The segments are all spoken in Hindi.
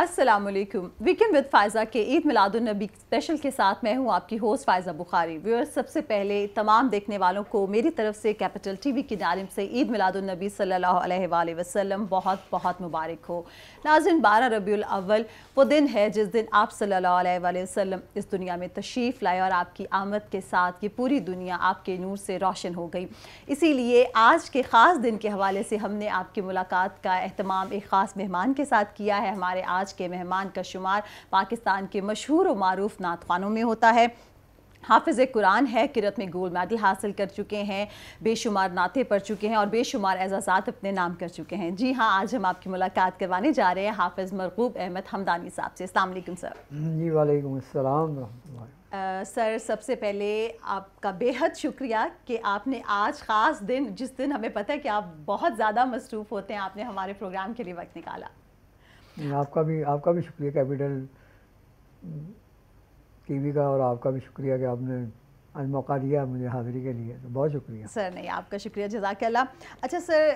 अस्सलाम वालेकुम वीकेंड विद फ़ायज़ा के ईद मिलादुलनबी स्पेशल के साथ मैं हूं आपकी होस्ट फ़ायज़ा बुखारी व्यूअर्स सबसे पहले तमाम देखने वालों को मेरी तरफ से कैपिटल टीवी की जानब से ईद मिलादुलनबी सल्लल्लाहु अलैहि वसल्लम बहुत बहुत मुबारक हो नाजिन बारह रबी अव्वल वो दिन है जिस दिन आप सल्लल्लाहु अलैहि वसल्लम इस दुनिया में तशरीफ़ लाए और आपकी आमद के साथ ये पूरी दुनिया आपके नूर से रोशन हो गई इसीलिए आज के ख़ास दिन के हवाले से हमने आपकी मुलाकात का अहतमाम एक ख़ास मेहमान के साथ किया है हमारे आज आज के मेहमान का शुमार पाकिस्तान के मशहूर और मरूफ नातवानों में होता है हाफिज़ कुरान है किरत में गोल्ड मेडल हासिल कर चुके हैं बेशुमार नाते पढ़ चुके हैं और बेशुमार एजाज़ात अपने नाम कर चुके हैं जी हाँ आज हम आपकी मुलाकात करवाने जा रहे हैं हाफिज़ मरकूब अहमद हमदानी साहब से अलैक्म सर जी वालेकुम आ, सर सबसे पहले आपका बेहद शुक्रिया कि आपने आज ख़ास दिन जिस दिन हमें पता है कि आप बहुत ज़्यादा मसरूफ़ होते हैं आपने हमारे प्रोग्राम के लिए वक्त निकाला आपका भी आपका भी शुक्रिया कैपिटल टीवी का और आपका भी शुक्रिया कि आपने आज मौका दिया मुझे हाजिरी के लिए तो बहुत शुक्रिया सर नहीं आपका शुक्रिया जजाक अल्लाह अच्छा सर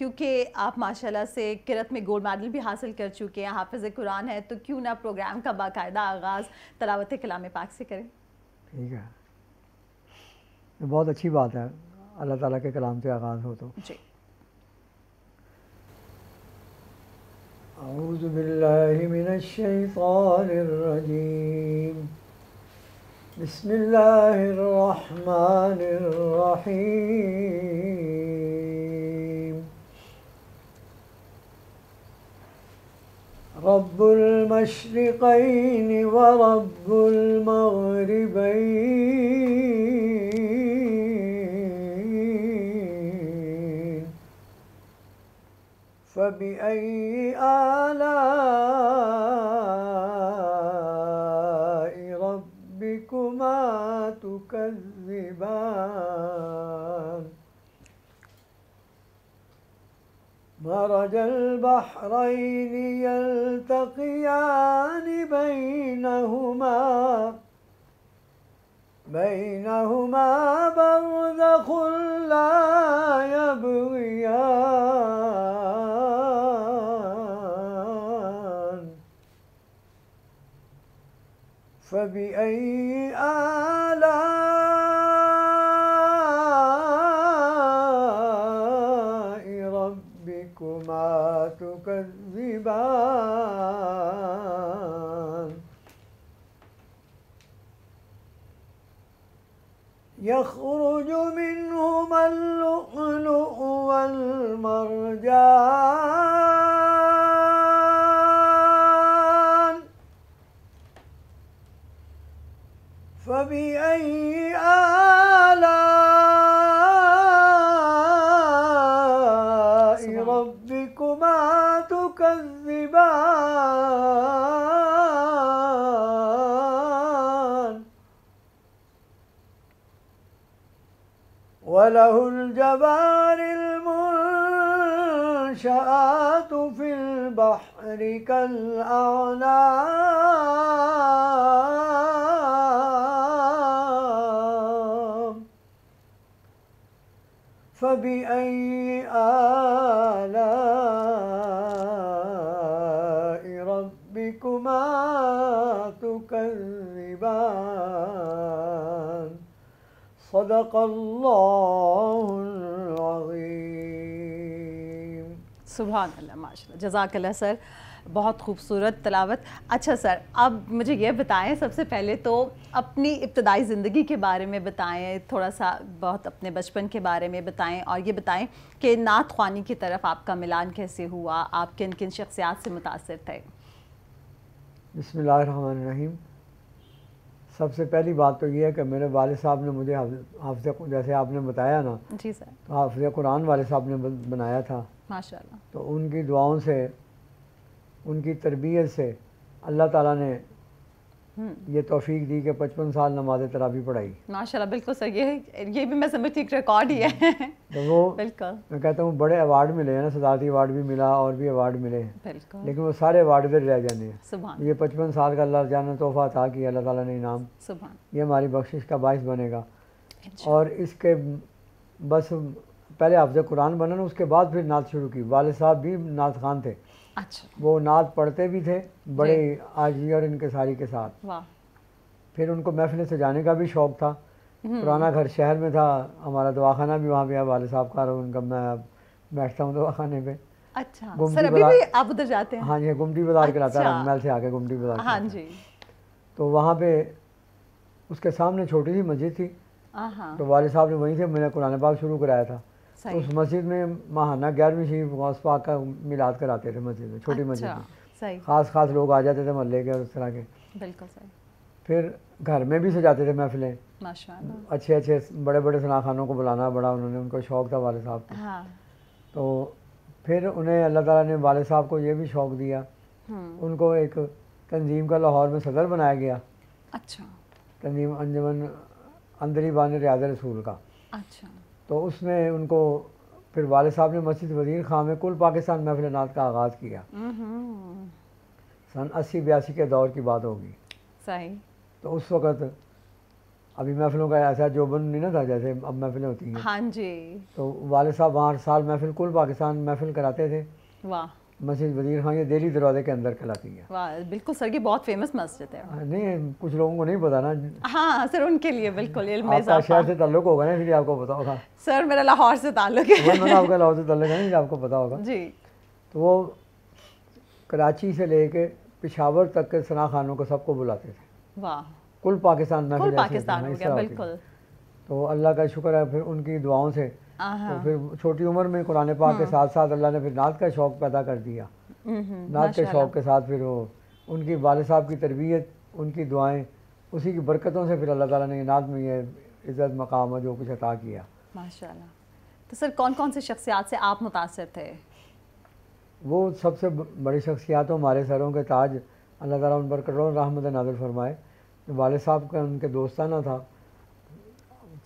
क्योंकि आप माशाल्लाह से किरत में गोल्ड मेडल भी हासिल कर चुके हैं हाफिज़ कुरान है तो क्यों ना प्रोग्राम का बाकायदा आगाज़ तलावत कलाम पाक से करें ठीक है बहुत अच्छी बात है अल्लाह ताला के कलाम से आगाज़ हो तो जी أعوذ بالله من الشيطان الرجيم بسم الله الرحمن الرحيم رب المشرقين ورب المغربين فبأي آلاء ربكما تكذبان مرج البحرين يلتقيان بينهما بينهما برزخ لا يبغيان فبأي آلاء ربكما تكذبان يخرج منهما اللؤلؤ والمرجان فبأي آلاء ربكما تكذبان وله الجبار المنشآت في البحر كالأعلام فبأي آلاء ربكما تكذبان صدق الله العظيم سبحان الله ما شاء الله جزاك الله خير बहुत खूबसूरत तलावत अच्छा सर अब मुझे ये बताएं सबसे पहले तो अपनी इब्तदाई ज़िंदगी के बारे में बताएं थोड़ा सा बहुत अपने बचपन के बारे में बताएं और ये बताएं कि नात ख्वानी की तरफ आपका मिलान कैसे हुआ आप किन किन शख्सियात से मुतासर थे बसमीम सबसे पहली बात तो यह है कि मेरे वाले साहब ने मुझे हाफ जैसे आपने बताया ना जी सर तो हाफ कुरान वाले साहब ने बनाया था माशाल्लाह तो उनकी दुआओं से उनकी तरबियत से अल्लाह ताला ने हम्म। ये तोफीक दी कि पचपन साल नमाज तरावी पढ़ाई माशाल्लाह बिल्कुल सर ये ये भी मैं समझती एक रिकॉर्ड ही है तो वो बिल्कुल मैं कहता हूँ बड़े अवार्ड मिले हैं ना सदारती अवार्ड भी मिला और भी अवार्ड मिले हैं लेकिन वो सारे अवार्ड इधर रह जाने हैं ये पचपन साल का अल्लाह जाना तोहफा था कि अल्लाह ताला ने इनाम ये हमारी बख्शिश का बायस बनेगा और इसके बस पहले हाफ कुरान बना ना उसके बाद फिर नात शुरू की वाले साहब भी नात खान थे अच्छा वो नात पढ़ते भी थे बड़े और इनके सारी के साथ फिर उनको महफिल जाने का भी शौक़ था हम्म। पुराना घर शहर में था हमारा दवाखाना भी वहाँ पे है वाले साहब का उनका मैं बैठता हूँ दवाखाने पे अच्छा सर अभी भी आप उधर जाते हैं हाँ जी गुमटी बाजार कराता अच्छा। से आके गुमटी बाजार हाँ जी तो वहाँ पे उसके सामने छोटी सी मस्जिद थी तो वाले साहब ने वहीं से मैंने कुरान पाक शुरू कराया था तो उस मस्जिद में माहाना ग्यारहवीं शरीफ गौस पाक का मिलाद कराते थे मस्जिद में छोटी मस्जिद अच्छा, में ख़ास ख़ास लोग आ जाते थे मल्ले के और उस तरह के बिल्कुल सही फिर घर में भी सजाते थे महफिलें अच्छे अच्छे बड़े बड़े सनाखानों को बुलाना बड़ा उन्होंने उनको शौक़ था वाले साहब को हाँ। तो फिर उन्हें अल्लाह ताला ने वाले साहब को ये भी शौक़ दिया हम्म। उनको एक तंजीम का लाहौर में सदर बनाया गया अच्छा तंजीम अंजमन अंदरी बान रियाज रसूल का अच्छा तो उसमें उनको फिर वाले साहब ने मस्जिद वजीर खां में कुल पाकिस्तान महफिल नात का आगाज़ किया सन अस्सी बयासी के दौर की बात होगी सही तो उस वक़्त अभी महफिलों का ऐसा जोबन नहीं ना था जैसे अब महफिलें होती हैं हाँ जी तो वाले साहब वहाँ साल महफिल कुल पाकिस्तान महफिल कराते थे वाह मस्जिद वजीर खान ये दिल्ली दरवाजे के अंदर कहलाती है वाह बिल्कुल सर की बहुत फेमस मस्जिद है हाँ, नहीं कुछ लोगों को नहीं पता ना हाँ सर उनके लिए बिल्कुल शहर से ताल्लुक होगा ना इसलिए आपको पता होगा सर मेरा लाहौर से ताल्लुक है आपका लाहौर से ताल्लुक है ना आपको पता होगा जी तो वो कराची से लेके पिशावर तक के सना खानों को सबको बुलाते थे वाह कुल पाकिस्तान में पाकिस्तान बिल्कुल तो अल्लाह का शुक्र है फिर उनकी दुआओं से तो फिर छोटी उम्र में कुरान पाक के हम्म। साथ साथ अल्लाह ने फिर नात का शौक़ पैदा कर दिया नात के शौक़ के साथ फिर वो उनकी वाल साहब की तरबियत उनकी दुआएं उसी की बरकतों से फिर अल्लाह ताला ने नात में ये इज़्ज़त मकाम जो कुछ अता किया माशाल्लाह तो सर कौन कौन से शख्सियात से आप मुतासर थे वो सबसे बड़ी शख्सियात तो हमारे सरों के ताज अल्लाह ताला उन पर करोड़ रहमत नाजर फरमाए वाले साहब का उनके दोस्ताना था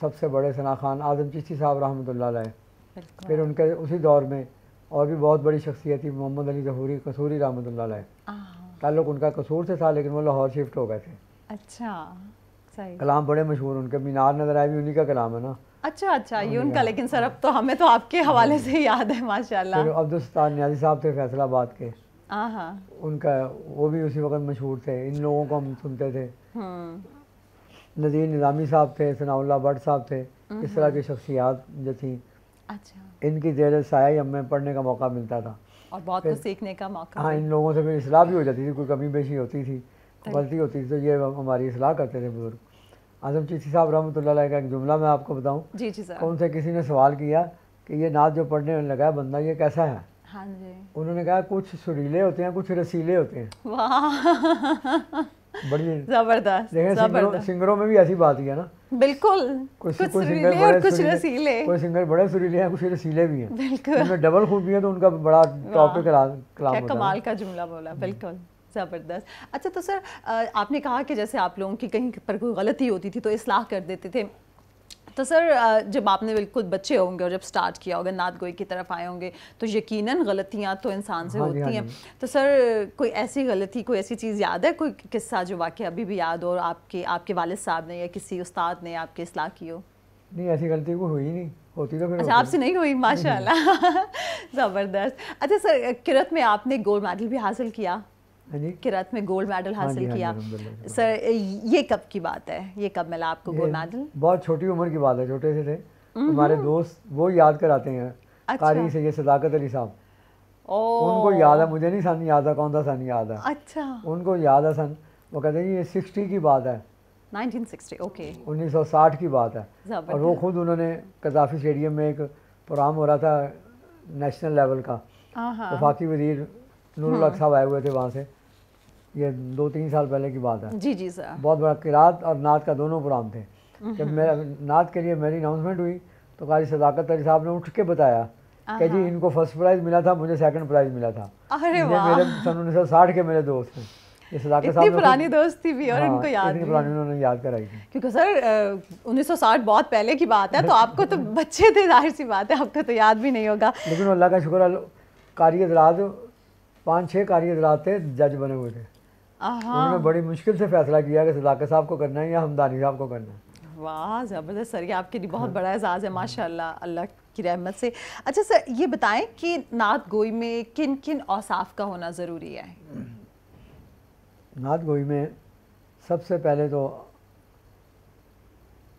सबसे बड़े सना खान आजम चिश्ती साहब रहमत लाए फिर उनके उसी दौर में और भी बहुत बड़ी शख्सियत थी मोहम्मद अली जहूरी कसूरी रहमत लाए ताल्लुक उनका कसूर से था लेकिन वो लाहौर शिफ्ट हो गए थे अच्छा सही कलाम बड़े मशहूर उनके मीनार नजर आए भी उन्हीं का कलाम है ना अच्छा अच्छा ये उनका लेकिन सर हाँ। अब तो हमें तो आपके हाँ। हवाले से याद है माशा फिर अब्दुलस्तान न्याजी साहब थे फैसलाबाद के उनका वो भी उसी वक्त मशहूर थे इन लोगों को हम सुनते थे हम्म। नज़ीर निज़ामी साहब थे सनाउल्ला भट्ट साहब थे हम्म इस तरह की हम्म। शख्सियात जो थी अच्छा इनकी जेर साया हमें पढ़ने का मौका मिलता था और बहुत कुछ सीखने का मौका हाँ इन लोगों से फिर असलाह भी हो जाती थी कोई कमी बेशी होती थी गलती होती थी तो ये हमारी असलाह करते थे बुज़ुर्ग आजम चीसी साहब रहमत का एक जुमला मैं आपको बताऊँ कौन से किसी ने सवाल किया कि ये नाच जो पढ़ने लगा बंदा ये कैसा है हाँ जी उन्होंने कहा कुछ सुरीले होते हैं कुछ रसीले होते हैं वाह जबरदस्त सिंगरों, में भी ऐसी बात ही है ना बिल्कुल कुछ, कुछ और कुछ रसीले सिंगर बड़े सुरीले हैं कुछ रसीले भी हैं बिल्कुल उनमें डबल खूबी है तो उनका बड़ा टॉपिक कलाम क्या कमाल का जुमला बोला बिल्कुल ज़बरदस्त अच्छा तो सर आपने कहा कि जैसे आप लोगों की कहीं पर कोई गलती होती थी तो इसलाह कर देते थे तो सर जब आपने बिल्कुल बच्चे होंगे और जब स्टार्ट किया होगा नात गोई की तरफ आए होंगे तो यकीनन गलतियाँ तो इंसान से हाँ होती हाँ हैं तो सर कोई ऐसी गलती कोई ऐसी चीज़ याद है कोई किस्सा जो वाक्य अभी भी याद हो और आपके आपके वालद साहब ने या किसी उस्ताद ने आपके असलाह की हो नहीं ऐसी गलती को हुई नहीं होती तो फिर अच्छा आपसे नहीं हुई माशाल्लाह ज़बरदस्त अच्छा सर किरत में आपने गोल्ड मेडल भी हासिल किया हाँ कि रथ में गोल्ड मेडल हाँ हासिल हाँ किया सर ये कब की बात है ये कब मिला आपको गोल्ड मेडल बहुत छोटी उम्र की बात है छोटे से थे हम्म, हमारे हम्म। दोस्त वो याद कराते हैं अच्छा। कारी से ये सदाकत अली साहब उनको याद है मुझे नहीं सन याद है कौन सा सन याद है अच्छा उनको याद है सन वो कहते हैं ये सिक्सटी की बात है 1960 ओके 1960 की बात है और वो खुद उन्होंने कजाफी स्टेडियम में एक प्रोग्राम हो रहा था नेशनल लेवल का वफाकी वजीर नूरुल साहब आए हुए थे वहाँ से ये दो तीन साल पहले की बात है जी जी सर बहुत बड़ा किरात और नात का दोनों प्रोग्राम थे हम्म, जब हम्म। मेरा नात के लिए मेरी अनाउंसमेंट हुई तो काजी सदाकत अली साहब ने उठ के बताया कि जी इनको फर्स्ट प्राइज़ मिला था मुझे सेकंड प्राइज़ मिला था अरे वाह मेरे सन उन्नीस सौ साठ के मेरे दोस्त हैं इतनी पुरानी दोस्ती भी और हाँ, इनको याद इतनी पुरानी उन्होंने याद कराई थी क्योंकि सर उन्नीस सौ साठ बहुत पहले की बात है तो आपको तो बच्चे थे जाहिर सी बात है आपको तो याद भी नहीं होगा लेकिन अल्लाह का शुक्र कारी हजरात पाँच छः कारी थे जज बने हुए थे उन्होंने बड़ी मुश्किल से फैसला किया कि सदाकत साहब को करना है या हमदानी साहब को करना है वाह ज़बरदस्त सर ये आपके लिए बहुत हाँ। बड़ा एजाज़ है माशाल्लाह अल्लाह की रहमत से अच्छा सर ये बताएं कि नात गोई में किन किन औसाफ का होना ज़रूरी है नात गोई में सबसे पहले तो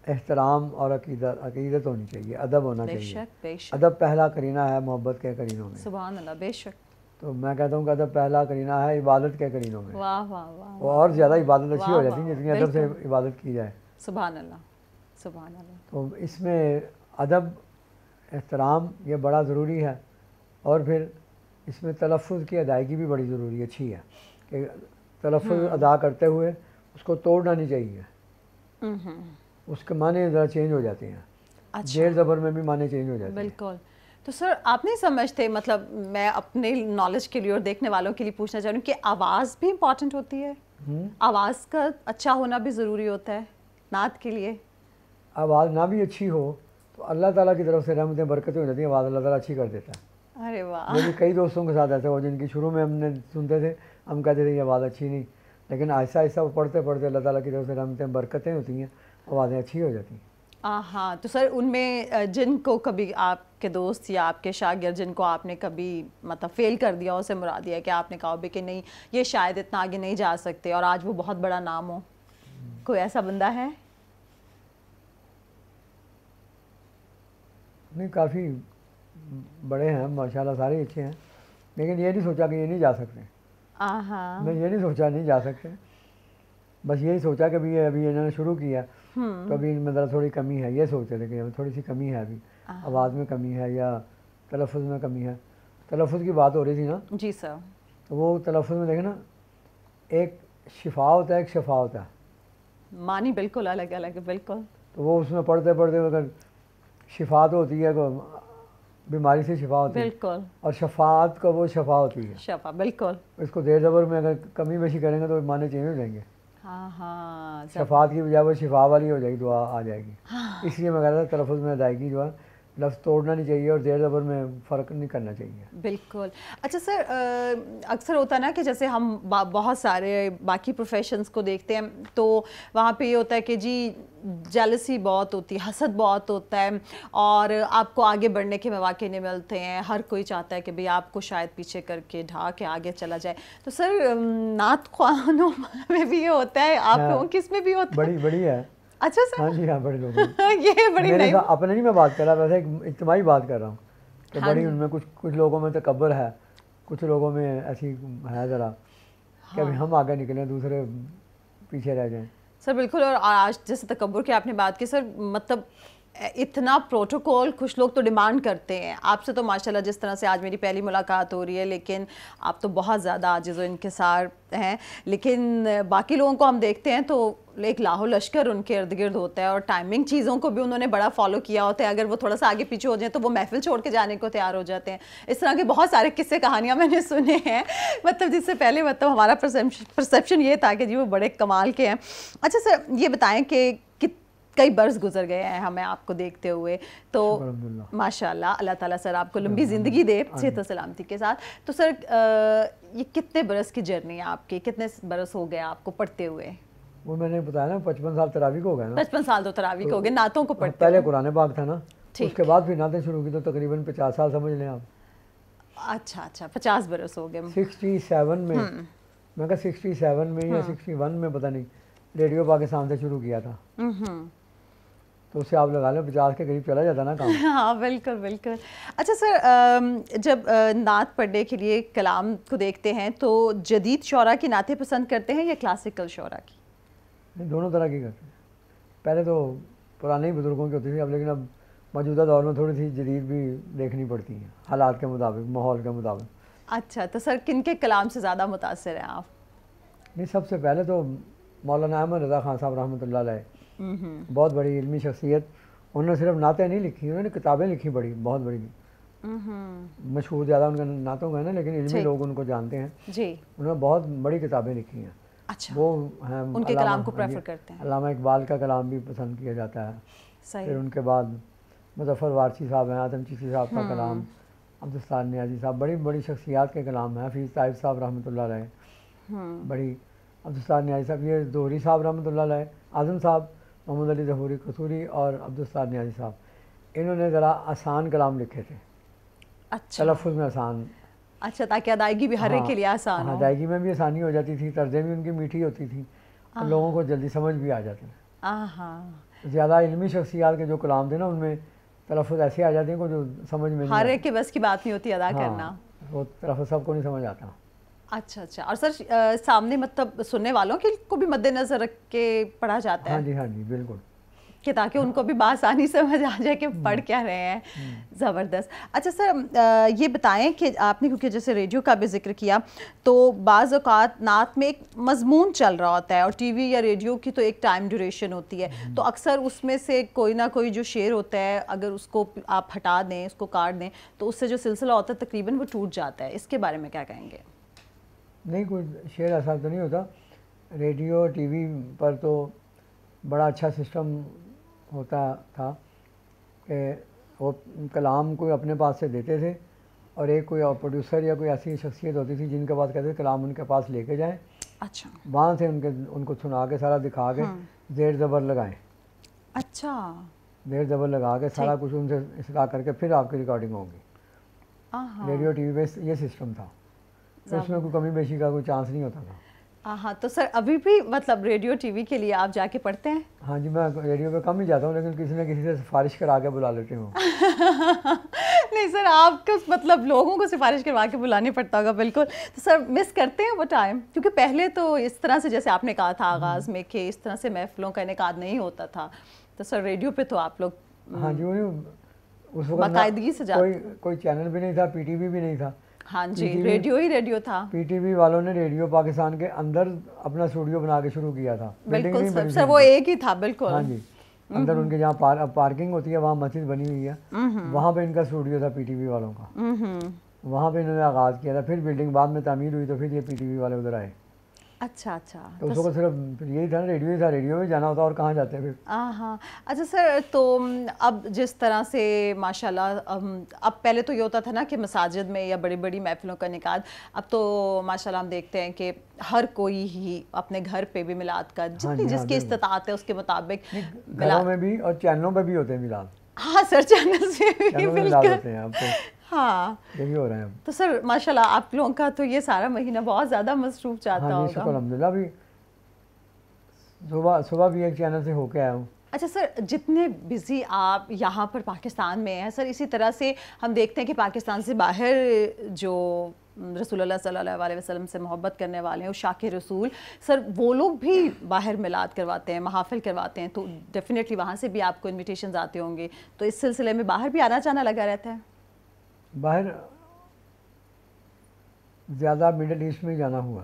एहतराम और अकीदत अकीदत होनी चाहिए अदब होना चाहिए अदब पहला करीना है मोहब्बत के करीनों में सुबह अल्लाह बेशक तो मैं कहता हूँ कहता पहला करीना है इबादत के करीनों में वाह वाह वाह और ज़्यादा इबादत अच्छी हो जाती है जितनी अदब से इबादत की जाए सुबह सुबह तो इसमें अदब एहतराम ये बड़ा ज़रूरी है और फिर इसमें तलफ़ की अदायगी भी बड़ी ज़रूरी अच्छी है कि तलफ़ हम्म। अदा करते हुए उसको तोड़ना नहीं चाहिए हम्म, हम्म। उसके माने ज़रा चेंज हो जाते हैं अच्छा। जेल ज़बर में भी माने चेंज हो जाते हैं बिल्कुल तो सर आप नहीं समझते मतलब मैं अपने नॉलेज के लिए और देखने वालों के लिए पूछना चाह रही हूँ कि आवाज़ भी इम्पॉर्टेंट होती है हम्म। आवाज़ का अच्छा होना भी ज़रूरी होता है नात के लिए आवाज़ ना भी अच्छी हो तो अल्लाह ताला की तरफ से रहमतें बरकतें हो जाती हैं आवाज़ अल्लाह ताला अच्छी कर देता है अरे वाह मेरे कई दोस्तों के साथ ऐसा हुआ जिनकी शुरू में हमने सुनते थे हम कहते थे ये आवाज़ अच्छी नहीं लेकिन ऐसा ऐसा वो पढ़ते पढ़ते अल्लाह ताला की तरफ से रहमतें बरकतें होती हैं आवाज़ें अच्छी हो जाती हैं हाँ तो सर उनमें जिनको कभी आप आपके दोस्त या आपके शागिर जिनको आपने कभी मतलब फेल कर दिया उसे मुरा दिया कि आपने कहा भी कि नहीं ये शायद इतना आगे नहीं जा सकते और आज वो बहुत बड़ा नाम हो कोई ऐसा बंदा है नहीं काफ़ी बड़े हैं माशाल्लाह सारे अच्छे हैं लेकिन ये नहीं सोचा कि ये नहीं जा सकते मैं ये नहीं सोचा नहीं जा सकते बस यही सोचा कि अभी अभी इन्होंने शुरू किया हम्म। तो अभी इनमें ज़रा थोड़ी कमी है ये सोचते थे कि थोड़ी सी कमी है अभी आवाज़ में कमी है या तलफ़ में कमी है तलफ़ की बात हो रही थी ना जी सर तो वो तलफ़ में देखें ना एक शिफा होता है एक शफा होता है मानी बिल्कुल अलग अलग बिल्कुल तो वो उसमें पढ़ते पढ़ते अगर शिफा तो होती है बीमारी से शफा होती है बिल्कुल और शफात का वो शफा होती है शफा बिल्कुल इसको देर जबर में अगर कमी बेशी करेंगे तो माने चेंज हो जाएंगे हाँ हाँ शफात की बजाय वो शिफा वाली हो जाएगी दुआ आ जाएगी हाँ। इसलिए मैं कह रहा था तलफ़ में अदायगी जो है लफ्ज़ तोड़ना नहीं चाहिए और देर ज़बर में फ़र्क नहीं करना चाहिए बिल्कुल अच्छा सर अक्सर होता ना कि जैसे हम बहुत सारे बाकी प्रोफेशंस को देखते हैं तो वहाँ पे ये होता है कि जी जेलसी बहुत होती है हसद बहुत होता है और आपको आगे बढ़ने के मौाक़े नहीं मिलते हैं हर कोई चाहता है कि भाई आपको शायद पीछे करके ढा के आगे चला जाए तो सर नात खानों में भी ये होता है आप हाँ। लोगों किस में भी होता है बड़ी बड़ी है अच्छा सर हाँ जी हाँ बड़े लोग ये बड़ी मेरे अपने नहीं मैं बात कर रहा वैसे एक इज्तमाही बात कर रहा हूँ तो हाँ बड़ी उनमें कुछ कुछ लोगों में तकबर है कुछ लोगों में ऐसी है ज़रा कि अभी हाँ। हम आगे निकलें दूसरे पीछे रह जाएं सर बिल्कुल और आज जैसे तकबर की आपने बात की सर मतलब इतना प्रोटोकॉल कुछ लोग तो डिमांड करते हैं आपसे तो माशाल्लाह जिस तरह से आज मेरी पहली मुलाकात हो रही है लेकिन आप तो बहुत ज़्यादा आजिज़ इनकसार हैं लेकिन बाकी लोगों को हम देखते हैं तो एक लाहौल लश्कर उनके इर्द गिर्द होता है और टाइमिंग चीज़ों को भी उन्होंने बड़ा फॉलो किया होता है अगर वो थोड़ा सा आगे पीछे हो जाए तो वो महफिल छोड़ के जाने को तैयार हो जाते हैं इस तरह के बहुत सारे किस्से कहानियाँ मैंने सुने हैं मतलब जिससे पहले मतलब हमारा परसेप्शन ये था कि जी वो बड़े कमाल के हैं अच्छा सर ये बताएं कि कई बर्स गुजर गए हैं हमें आपको देखते हुए तो माशाल्लाह अल्लाह ताला सर आपको लंबी ज़िंदगी दे सेहत तो सलामती के साथ तो सर आ, ये कितने बरस की जर्नी है आपकी कितने बरस हो गए आपको पढ़ते हुए वो मैंने बताया ना पचपन साल तरावी को हो गया ना पचपन साल तो तरावी को हो गए तो नातों को पढ़ते पहले कुरान पाक था ना उसके बाद फिर नातें शुरू की तो तकरीबन पचास साल समझ लें आप अच्छा अच्छा पचास बरस हो गए सिक्सटी सेवन में हम्म। मैं कहा सिक्सटी सेवन में या हाँ। सिक्सटी वन में पता नहीं रेडियो पाकिस्तान से शुरू किया था हम्म, हम्म। तो उसे आप लगा लो पचास के करीब चला जाता ना काम हाँ बिल्कुल बिल्कुल अच्छा सर जब नात पढ़ने के लिए कलाम को देखते हैं तो जदीद शौरा की नाते पसंद करते हैं या क्लासिकल शौरा की दोनों तरह की करते हैं पहले तो पुराने ही बुज़ुर्गों की होती थी अब लेकिन अब मौजूदा दौर में थोड़ी सी जदीद भी देखनी पड़ती है हालात के मुताबिक माहौल के मुताबिक अच्छा तो सर किन के कलाम से ज़्यादा मुतासर हैं आप नहीं सबसे पहले तो मौलाना अहमद रजा खान साहब रहमत बहुत बड़ी इलमी शख्सियत उन्होंने सिर्फ नाते नहीं लिखी उन्होंने किताबें लिखी बड़ी बहुत बड़ी मशहूर ज़्यादा उनके नातों का है ना लेकिन इलमी लोग उनको जानते हैं जी उन्होंने बहुत बड़ी किताबें लिखी हैं अच्छा वो उनके कलाम को प्रेफर हाँ करते हैं अलामा इकबाल का कलाम भी पसंद किया जाता है सही फिर उनके बाद मुजफ्फर वारसी साहब हैं आदम चीसी साहब का हाँ। कलाम अब्दुलस्तार न्याजी साहब बड़ी बड़ी शख्सियात के कलाम हैं हफीज़ साहिब साहब रहमत हाँ। बड़ी अब्दुलस्तार न्याजी साहब ये दोहरी साहब रहमत आजम साहब मोहम्मद अली जहूरी कसूरी और अब्दुलस्तार न्याजी साहब इन्होंने ज़रा आसान कलाम लिखे थे अच्छा तलफ़ में आसान अच्छा ताकि अदायगी भी हर हाँ, के लिए आसान हाँ, अदायगी में भी आसानी हो जाती थी तर्जे भी उनकी मीठी होती थी और तो हाँ। लोगों को जल्दी समझ भी आ जाती थी ज़्यादा इलमी शख्सियात के जो कलाम थे ना उनमें तलफ़ ऐसे आ जाते हैं को जो समझ में हर एक के बस की बात नहीं होती अदा हाँ, करना वो तरफ सबको नहीं समझ आता अच्छा अच्छा और सर सामने मतलब सुनने वालों के को भी मद्देनजर रख के पढ़ा जाता हाँ है हाँ जी हाँ जी बिल्कुल कि ताकि उनको भी बासानी समझ आ जाए कि पढ़ हम्म। क्या रहे हैं हम्म। ज़बरदस्त अच्छा सर ये बताएं कि आपने क्योंकि जैसे रेडियो का भी जिक्र किया तो बाज़ात नात में एक मजमून चल रहा होता है और टी वी या रेडियो की तो एक टाइम ड्यूरेशन होती है हम्म। तो अक्सर उसमें से कोई ना कोई जो शेर होता है अगर उसको आप हटा दें उसको काट दें तो उससे जो सिलसिला होता है तकरीबन वो टूट जाता है इसके बारे में क्या कहेंगे नहीं कोई शेर ऐसा तो नहीं होता रेडियो वी पर तो बड़ा अच्छा सिस्टम होता था कि वो कलाम कोई अपने पास से देते थे और एक कोई और प्रोड्यूसर या कोई ऐसी शख्सियत होती थी जिनके पास कहते थे कलाम उनके पास लेके जाएं अच्छा वहाँ से उनके उनको सुना के सारा दिखा के हाँ। जेर ज़बर लगाएं अच्छा जेर ज़बर लगा के सारा कुछ उनसे इसला करके फिर आपकी रिकॉर्डिंग होगी रेडियो टी वी पे ये सिस्टम था उसमें कोई कमी बेशी का कोई चांस नहीं होता था हाँ तो सर अभी भी मतलब रेडियो टीवी के लिए आप जाके पढ़ते हैं हाँ जी मैं रेडियो पे कम ही जाता हूँ लेकिन किसी न किसी से सिफारिश करा के बुला लेती हूँ नहीं सर आपको मतलब लोगों को सिफारिश करवा के बुलाने पड़ता होगा बिल्कुल तो सर मिस करते हैं वो टाइम क्योंकि पहले तो इस तरह से जैसे आपने कहा था हम्म। आगाज़ में कि इस तरह से महफिलों का इनका नहीं होता था तो सर रेडियो पर तो आप लोग हाँ जी हम्म, उस वक्त बाकायदगी से कोई कोई चैनल भी नहीं था पीटीवी भी नहीं था हाँ जी रेडियो ही रेडियो था पीटीवी वालों ने रेडियो पाकिस्तान के अंदर अपना स्टूडियो बना के शुरू किया था बिल्कुल सर, सर वो एक ही था बिल्कुल हाँ जी हम्म अंदर हम्म। उनके जहाँ पार, पार्किंग होती है वहाँ मस्जिद बनी हुई है हम्म। वहाँ पे इनका स्टूडियो था पीटीवी वालों का वहाँ पे इन्होंने आगाज़ किया था फिर बिल्डिंग बाद में तमीर हुई तो फिर ये पीटीवी वाले उधर आए अच्छा अच्छा तो उसको तो सिर्फ यही था रेडियो ही था रेडियो में जाना होता और कहाँ जाते हैं फिर हाँ, हाँ। अच्छा सर तो अब जिस तरह से माशाल्लाह अब पहले तो ये होता था ना कि मसाजिद में या बड़ी बड़ी महफिलों का निकाल अब तो माशाल्लाह हम देखते हैं कि हर कोई ही अपने घर पे भी मिलाद कर हाँ जितनी हाँ जिसकी इस्तात है उसके मुताबिक घरों में भी और चैनलों पर भी होते हैं मिलाद हाँ सर चैनल से भी बिल्कुल हाँ यही हो रहा है तो सर माशाल्लाह आप लोगों का तो ये सारा महीना बहुत ज़्यादा मसरूफ जाता हाँ, होगा अलहमदिल्ला भी सुबह सुबह भी एक चैनल से होके आया हूँ अच्छा सर जितने बिज़ी आप यहाँ पर पाकिस्तान में हैं सर इसी तरह से हम देखते हैं कि पाकिस्तान से बाहर जो रसूलुल्लाह सल्लल्लाहु अलैहि वसल्लम से मोहब्बत करने वाले हैं शाकिर रसूल सर वो लोग भी बाहर मिलाद करवाते हैं महाफिल करवाते हैं तो डेफ़िनेटली वहाँ से भी आपको इन्विटेशन आते होंगे तो इस सिलसिले में बाहर भी आना जाना लगा रहता है बाहर ज़्यादा मिडल ईस्ट में जाना हुआ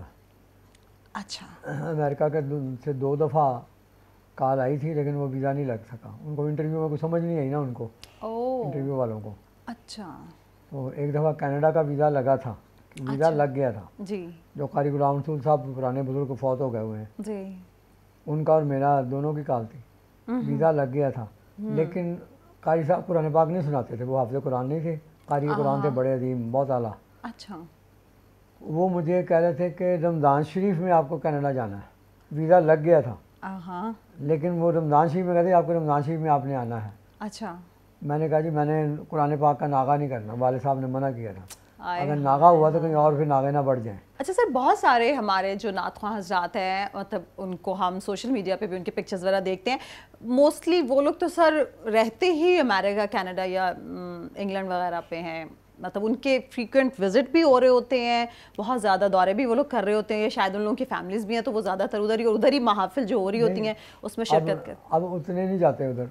अच्छा अमेरिका के से दो दफ़ा कॉल आई थी लेकिन वो वीज़ा नहीं लग सका उनको इंटरव्यू में कुछ समझ नहीं आई ना उनको इंटरव्यू वालों को अच्छा तो एक दफ़ा कनाडा का वीज़ा लगा था वीज़ा अच्छा। लग गया था जी जो कारी गुलाम रसूल साहब पुराने बुजुर्ग फौत हो गए हुए हैं जी उनका और मेरा दोनों की कॉल थी हम्म। वीज़ा लग गया था हम्म। लेकिन कारी साहब कुरान पाक नहीं सुनाते थे वो हाफ कुरान नहीं थे कारी कुरान थे बड़े अजीम बहुत आला अच्छा वो मुझे कह रहे थे कि रमज़ान शरीफ में आपको कनाडा जाना है वीज़ा लग गया था लेकिन वो रमज़ान शरीफ में कहते आपको रमज़ान शरीफ में आपने आना है अच्छा मैंने कहा जी मैंने कुरान पाक का नागा नहीं करना वाले साहब ने मना किया था अगर नागा हुआ तो कहीं और फिर नागे ना बढ़ जाए अच्छा सर बहुत सारे हमारे जो नातवा हजरात हैं मतलब उनको हम सोशल मीडिया पे भी उनके पिक्चर्स वगैरह देखते हैं मोस्टली वो लोग तो सर रहते ही अमेरिका कनाडा या इंग्लैंड वगैरह पे हैं मतलब उनके फ्रीक्वेंट विजिट भी हो रहे होते हैं बहुत ज़्यादा दौरे भी वो लोग कर रहे होते हैं शायद उन लोगों की फैमिलीज भी हैं तो वो ज़्यादातर उधर ही उधर ही महाफिल जो हो रही होती हैं उसमें शिरकत कर अब उतने नहीं जाते उधर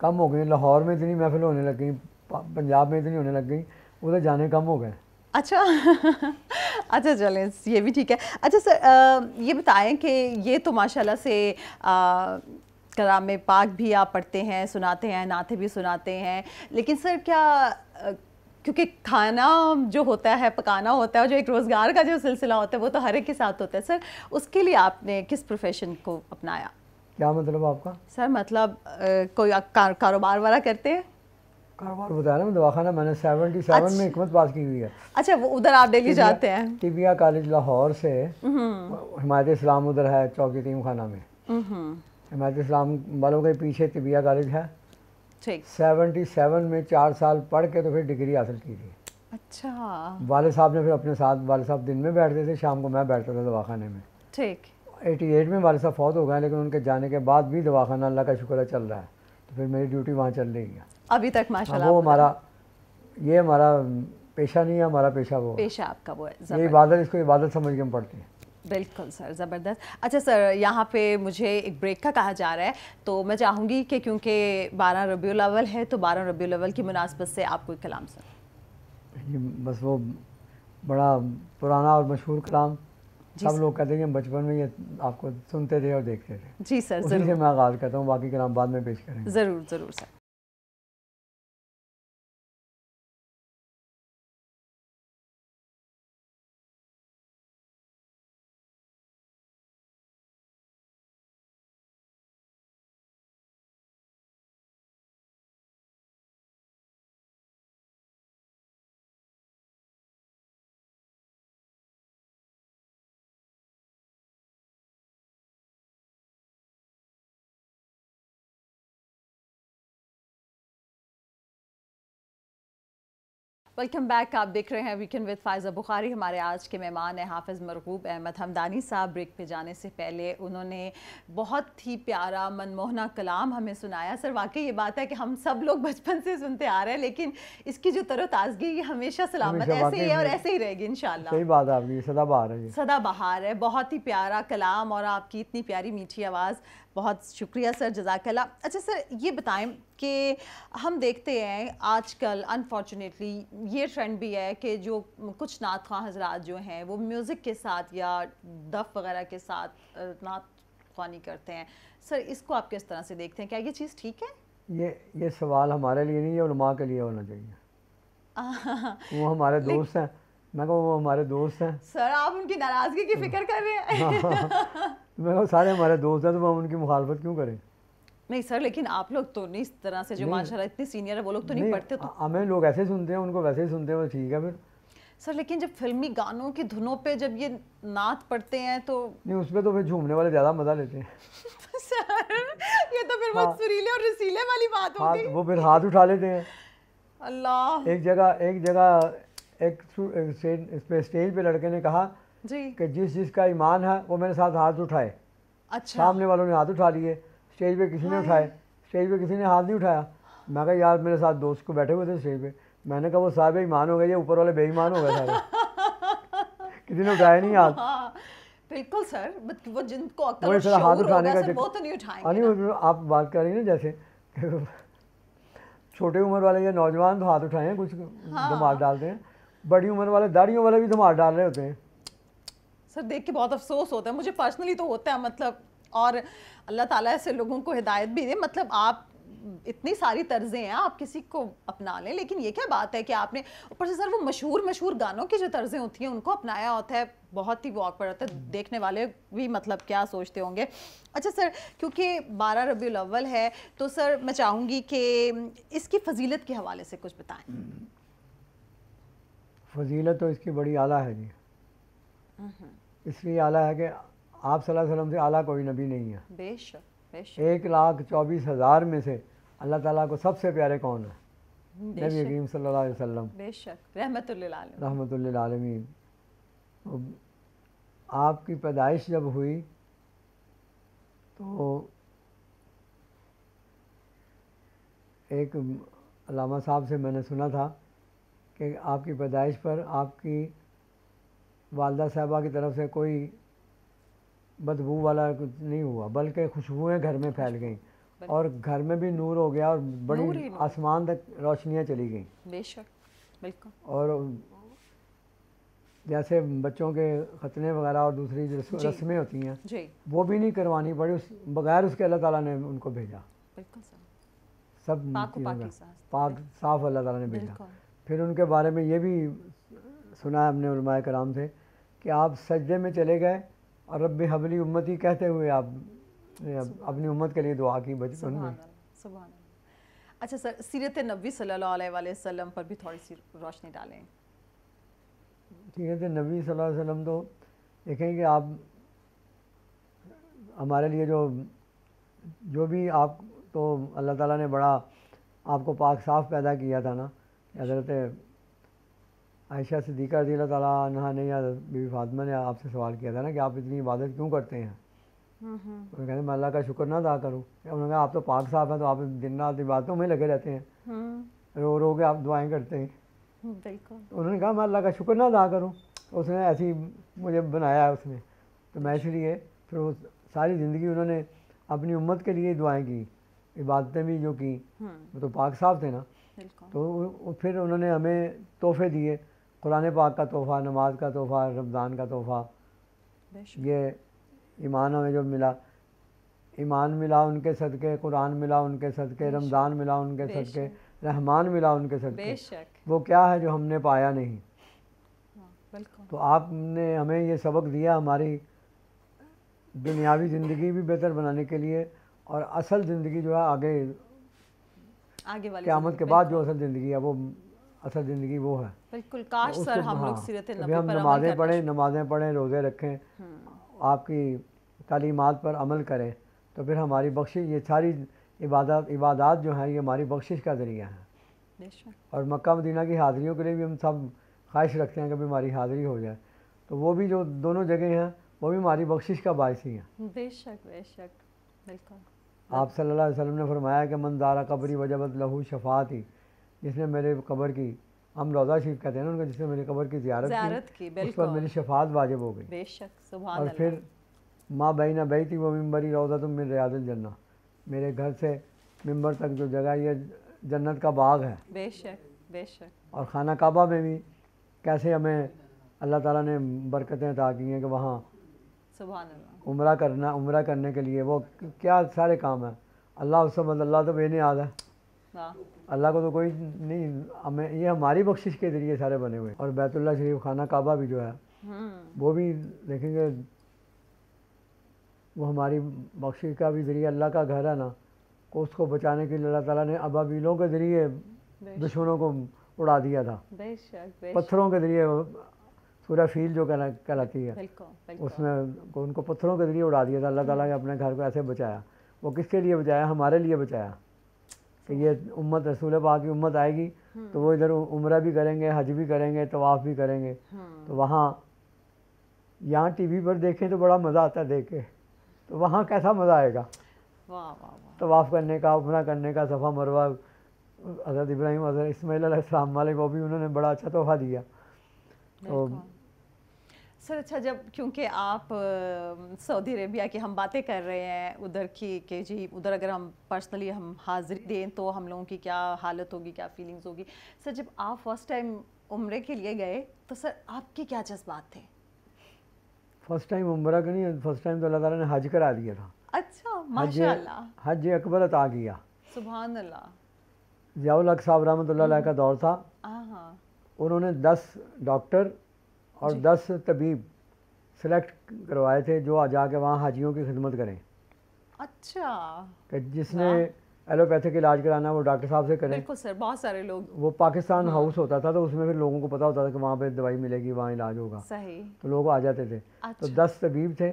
कम हो गए लाहौर में इतनी महफिल होने लग गई पंजाब में इतनी होने लग गई उधर जाने कम हो गए अच्छा अच्छा चलें ये भी ठीक है अच्छा सर आ, ये बताएं कि ये तो माशाल्लाह से आ, कराम पाक भी आप पढ़ते हैं सुनाते हैं नाते भी सुनाते हैं लेकिन सर क्या क्योंकि खाना जो होता है पकाना होता है जो एक रोज़गार का जो सिलसिला होता है वो तो हर एक के साथ होता है सर उसके लिए आपने किस प्रोफेशन को अपनाया क्या मतलब आपका सर मतलब आ, कोई कारोबार वाला करते हैं कारोबार बता रहा हूँ दवाखाना मैंने सेवेंटी सेवन अच्छा। में हमत पास की हुई है अच्छा वो उधर आप डेली जाते हैं टिबिया कॉलेज लाहौर से हमायत हम्म। इस्लाम उधर है चौकी टीम खाना में हमायत हम्म। इस्लाम वालों के पीछे तिबिया कॉलेज है सेवेंटी सेवन में चार साल पढ़ के तो फिर डिग्री हासिल की थी अच्छा वाले साहब ने फिर अपने साथ वाले साहब दिन में बैठते थे शाम को मैं बैठता था दवाखाने में ठीक एटी एट में वाले साहब फौत हो गए लेकिन उनके जाने के बाद भी दवाखाना अल्लाह का शुक्र चल रहा है तो फिर मेरी ड्यूटी वहाँ चल रही है अभी तक माशाल्लाह हाँ, वो हमारा ये हमारा पेशा नहीं है हमारा पेशा वो पेशा आपका वो है ये इबादत इसको इबादत समझ के हम पढ़ते हैं बिल्कुल सर ज़बरदस्त अच्छा सर यहाँ पे मुझे एक ब्रेक का कहा जा रहा है तो मैं चाहूँगी कि क्योंकि बारह रबी अवल है तो बारह रबी अवल की मुनासबत से आपको एक कलाम सर बस वो बड़ा पुराना और मशहूर कलाम सब लोग कहते हैं हम बचपन में ये आपको सुनते थे और देखते थे जी सर जरूर से मैं आगाज़ करता हूँ बाकी कलाम बाद में पेश करें ज़रूर ज़रूर सर वेलकम बैक आप देख रहे हैं वीकेंड विद फायजा बुखारी हमारे आज के मेहमान हैं हाफिज़ मरगूब अहमद हमदानी साहब ब्रेक पे जाने से पहले उन्होंने बहुत ही प्यारा मनमोहना कलाम हमें सुनाया सर वाकई ये बात है कि हम सब लोग बचपन से सुनते आ रहे हैं लेकिन इसकी जो तरोताज़गी ये हमेशा सलामत ऐसे ही है और ऐसे ही रहेगी इन सही बात आपकी है है बहुत ही प्यारा कलाम और आपकी इतनी प्यारी मीठी आवाज़ बहुत शुक्रिया सर जजाकला अच्छा सर ये बताएं कि हम देखते हैं आजकल अनफॉर्चुनेटली ये ट्रेंड भी है कि जो कुछ नात खां हजरात जो हैं वो म्यूज़िक के साथ या दफ वगैरह के साथ नात खानी करते हैं सर इसको आप किस तरह से देखते हैं क्या ये चीज़ ठीक है ये ये सवाल हमारे लिए नहीं है माँ के लिए होना चाहिए वो हमारे दोस्त हैं मैं कहूँ वो हमारे दोस्त हैं सर आप उनकी नाराज़गी की हाँ। फिक्र कर रहे हैं मैं कहा सारे हमारे दोस्त हैं तो हम उनकी मुखालफत क्यों करें नहीं सर लेकिन आप लोग तो नहीं इस तरह से जो माशाल्लाह इतने सीनियर है वो लोग तो नहीं, नहीं पढ़ते तो हमें लोग ऐसे सुनते हैं उनको वैसे ही सुनते हैं वो ठीक है फिर सर लेकिन जब फिल्मी गानों की धुनों पे जब ये नात पढ़ते हैं तो नहीं उस पर तो फिर झूमने वाले ज़्यादा मज़ा लेते हैं सर ये तो फिर बहुत हाँ। सुरीले और रसीले वाली बात होगी हाँ, वो फिर हाथ उठा लेते हैं अल्लाह एक जगह एक जगह एक स्टेज पे लड़के ने कहा जी कि जिस जिसका ईमान है वो मेरे साथ हाथ उठाए अच्छा सामने वालों ने हाथ उठा लिए स्टेज पे किसी ने हाँ। उठाए स्टेज पे किसी ने हाथ नहीं उठाया मैं कहा यार मेरे साथ दोस्त को बैठे हुए थे स्टेज पे मैंने कहा वो साहब ईमान हो गए ये ऊपर वाले बेईमान हो गए सारे किसी ने उठाया नहीं हाथ हाँ, बिल्कुल सर वो जिनको अक्ल और हाथ उठाने का वो तो नहीं उठाएंगे आप बात कर रही ना जैसे छोटे उम्र वाले या नौजवान तो हाथ उठाए हैं कुछ हाँ। धमाल डालते हैं बड़ी उम्र वाले दाढ़ियों वाले भी धमाल डाल रहे होते हैं सर देख के बहुत अफसोस होता है मुझे पर्सनली तो होता है मतलब और अल्लाह ताला ऐसे लोगों को हिदायत भी दे मतलब आप इतनी सारी तर्जें हैं आप किसी को अपना लें लेकिन ये क्या बात है कि आपने ऊपर से सर वो मशहूर मशहूर गानों की जो तर्जें होती हैं उनको अपनाया होता है बहुत ही वॉक ऑकवर्ड होता है हम्म। देखने वाले भी मतलब क्या सोचते होंगे अच्छा सर क्योंकि बारह रबी अव्वल है तो सर मैं चाहूँगी कि इसकी फजीलत के हवाले से कुछ बताएं हम्म। फजीलत तो इसकी बड़ी आला है जी हम्म। इसलिए आला है कि आप वसल्लम से आला कोई नबी नहीं है बेशक बेशक एक लाख चौबीस हज़ार में से अल्लाह ताला को सबसे प्यारे कौन है नबी करीम सल्लल्लाहु अलैहि वसल्लम बेशक रहमतुल्लिल तो आपकी पैदाइश जब हुई तो एक अलामा साहब से मैंने सुना था कि आपकी पैदाइश पर आपकी वालदा साहबा की तरफ से कोई बदबू वाला कुछ नहीं हुआ बल्कि खुशबुएँ घर में फैल गईं और घर में भी नूर हो गया और बड़ी आसमान तक रोशनियाँ चली गईं बेशक बिल्कुल और जैसे बच्चों के खतने वगैरह और दूसरी रस्में होती हैं वो भी नहीं करवानी पड़ी उस बगैर उसके अल्लाह ताला ने उनको भेजा सब पाक साफ अल्लाह ताला ने भेजा फिर उनके बारे में ये भी सुना हमने उलमा कराम से कि आप सजदे में चले गए और रब हबली उम्मत ही कहते हुए आप अपनी उम्मत के लिए दुआ की बचपन में सुबह अच्छा सर सीरत नबी सल्लाम पर भी थोड़ी सी रोशनी डालें सीरत नबी सल्लम तो देखें कि आप हमारे लिए जो जो भी आप तो अल्लाह ताला ने बड़ा आपको पाक साफ़ पैदा किया था ना हज़रत आयशा सिद्दीक़ा रजी तह ने या बीबी फातमा ने आपसे सवाल किया था ना कि आप इतनी इबादत क्यों करते हैं हम्म, हम्म। तो उन्होंने कहते मैं अल्लाह का शुक्र ना अदा करूँ तो उन्होंने कहा आप तो पाक साहब हैं तो आप दिन रात इबादतों में लगे रहते हैं हम्म। रो रो के आप दुआएं करते हैं बिल्कुल तो उन्होंने कहा मैं अल्लाह का शुक्र ना अदा करूँ उसने ऐसी मुझे बनाया है उसने तो मैं इसलिए फिर वो सारी ज़िंदगी उन्होंने अपनी उम्मत के लिए दुआएं की इबादतें भी जो की वो तो पाक साहब थे ना तो फिर उन्होंने हमें तोहफे दिए कुरान पाक का तोहफ़ा नमाज का तोहफ़ा रमज़ान का तोहफ़ा ये ईमान हमें जो मिला ईमान मिला उनके सदक़े कुरान मिला उनके सदक़े रमज़ान मिला उनके सदक़े रहमान मिला उनके सदक़े वो क्या है जो हमने पाया नहीं हाँ, तो आपने हमें ये सबक दिया हमारी दुनियावी ज़िंदगी भी बेहतर बनाने के लिए और असल ज़िंदगी जो है आगे आगे वाली क्यामत के बाद जो असल ज़िंदगी है वो असल अच्छा, ज़िंदगी वो है बिल्कुल काश सर हम हाँ, लोग सीरत हम नमाज़ें पढ़ें नमाज़ें पढ़ें रोज़े रखें हम्म। आपकी तालीमत पर अमल करें तो फिर हमारी बख्शिश ये सारी इबादत इबादत जो हैं ये हमारी बख्शिश का ज़रिया है और मक्का मदीना की हाज़िरियों के लिए भी हम सब ख्वाहिश रखते हैं कि हमारी हाज़िरी हो जाए तो वो भी जो दोनों जगह हैं वो भी हमारी बख्शिश का बायस ही है बेशक बेशक बिल्कुल आप सल्लल्लाहु अलैहि वसल्लम ने फरमाया कि मंदारा कबरी वजबत लहू शफात ही जिसने मेरे कबर की हम रोज़ा शरीफ कहते हैं ना उनका जिसने मेरी कबर की ज्यारत, ज्यारत की, की उस पर मेरी शफात वाजिब हो गई बेशक और फिर माँ ना बही थी वो मम्बरी रोज़ा तुम मेरे रियाजल जन्ना मेरे घर से मम्बर तक जो जगह ये जन्नत का बाग है बेशक बेशक और खाना काबा में भी कैसे हमें अल्लाह ताला ने बरकतें अदा की हैं कि वहाँ उम्र करना उम्र करने के लिए वो क्या सारे काम है अल्लाह उस अल्लाह तो बेनियाद है हाँ। अल्लाह को तो कोई नहीं हमें ये हमारी बख्शिश के जरिए सारे बने हुए और बैतुल्ला शरीफ खाना काबा भी जो है हम्म। वो भी देखेंगे वो हमारी बख्शिश का भी जरिए अल्लाह का घर है ना को तो उसको बचाने के लिए अल्लाह ताला ने अबाबीलों के जरिए दुश्मनों को उड़ा दिया था पत्थरों के जरिए पूरा फील जो कहला कहलाती है उसमें उनको पत्थरों के जरिए उड़ा दिया था अल्लाह ताला ने अपने घर को ऐसे बचाया वो किसके लिए बचाया हमारे लिए बचाया कि ये उम्मत रसूल पाक की उम्मत आएगी हम्म। तो वो इधर उम्र भी करेंगे हज भी करेंगे तवाफ़ भी करेंगे हम्म। तो वहाँ यहाँ टीवी पर देखें तो बड़ा मज़ा आता है देख के तो वहाँ कैसा मज़ा आएगा तवाफ़ करने का उमरा करने का सफ़ा मरवा हज़रत इब्राहिम हज़रत इसमाईल वाले वो भी उन्होंने बड़ा अच्छा तोहफा दिया तो सर अच्छा जब क्योंकि आप सऊदी अरेबिया की हम बातें कर रहे हैं उधर की के जी उधर अगर हम पर्सनली हम हाज़िरी दें तो हम लोगों की क्या हालत होगी क्या फीलिंग्स होगी सर जब आप फर्स्ट टाइम उम्र के लिए गए तो सर आपके क्या जज्बात थे फर्स्ट टाइम उम्र का नहीं फर्स्ट टाइम तो अल्लाह ने हज करा दिया था अच्छा माशाल्लाह हज अकबर आ गया सुबह अल्लाह साहब रहमत का दौर था हाँ, हाँ। उन्होंने दस डॉक्टर और दस तबीब सेलेक्ट करवाए थे जो आ जाके वहाँ हाजियों की खिदमत करें अच्छा कि जिसने एलोपैथिक इलाज कराना वो डॉक्टर साहब से करें बिल्कुल सर बहुत सारे लोग वो पाकिस्तान हाउस होता था तो उसमें फिर लोगों को पता होता था कि वहाँ पे दवाई मिलेगी वहाँ इलाज होगा सही तो लोग आ जाते थे तो अच्छा। तो दस तबीब थे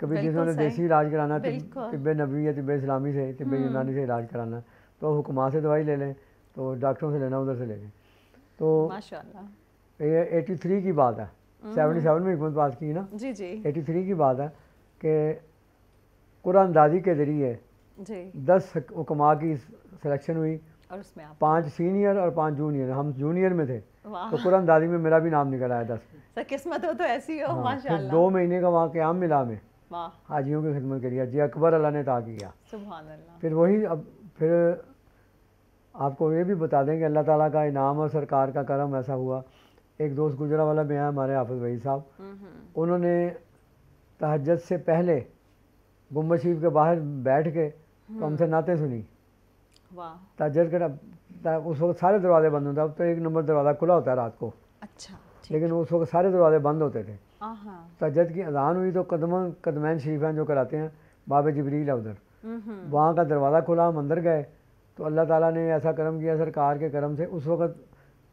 कभी जिन्होंने देसी इलाज कराना तिब नबी या तिब इस्लामी से तिब हम्म। यूनानी से इलाज कराना तो हुकुमा से दवाई ले लें तो डॉक्टरों से लेना उधर से ले लें तो एटी थ्री की बात है सेवेंटी हम्म। सेवन में हुकूमत बात की ना जी जी एटी थ्री की बात है कि कुरान दादी के ज़रिए दस हुक्मा की सिलेक्शन हुई और उसमें आप पांच सीनियर और पांच जूनियर हम जूनियर में थे तो कुरानदाजी दादी में मेरा भी नाम निकल आया दस किस्मत हो तो ऐसी हो हाँ, माशाल्लाह दो महीने का वहाँ क्याम मिला में हाजियों की खिदमत करी जी अकबर अल्लाह ने ता किया फिर वही अब फिर आपको ये भी बता दें कि अल्लाह ताला का इनाम और सरकार का करम ऐसा हुआ एक दोस्त गुजरा वाला में आया हमारे हाफिज वही साहब उन्होंने तहजत से पहले गुम्बद शरीफ के बाहर बैठ के तो हमसे हम्म। नाते सुनी तहजत के उस वक्त सारे दरवाजे बंद होते अब तो एक नंबर दरवाज़ा खुला होता है रात को अच्छा लेकिन उस वक्त सारे दरवाजे बंद होते थे तहजत की अजान हुई तो कदम कदमैन हैं जो कराते हैं बाबा जबरील उधर हम्म। वहाँ का दरवाज़ा खुला हम अंदर गए तो अल्लाह ताला ने ऐसा करम किया सरकार के करम से उस वक्त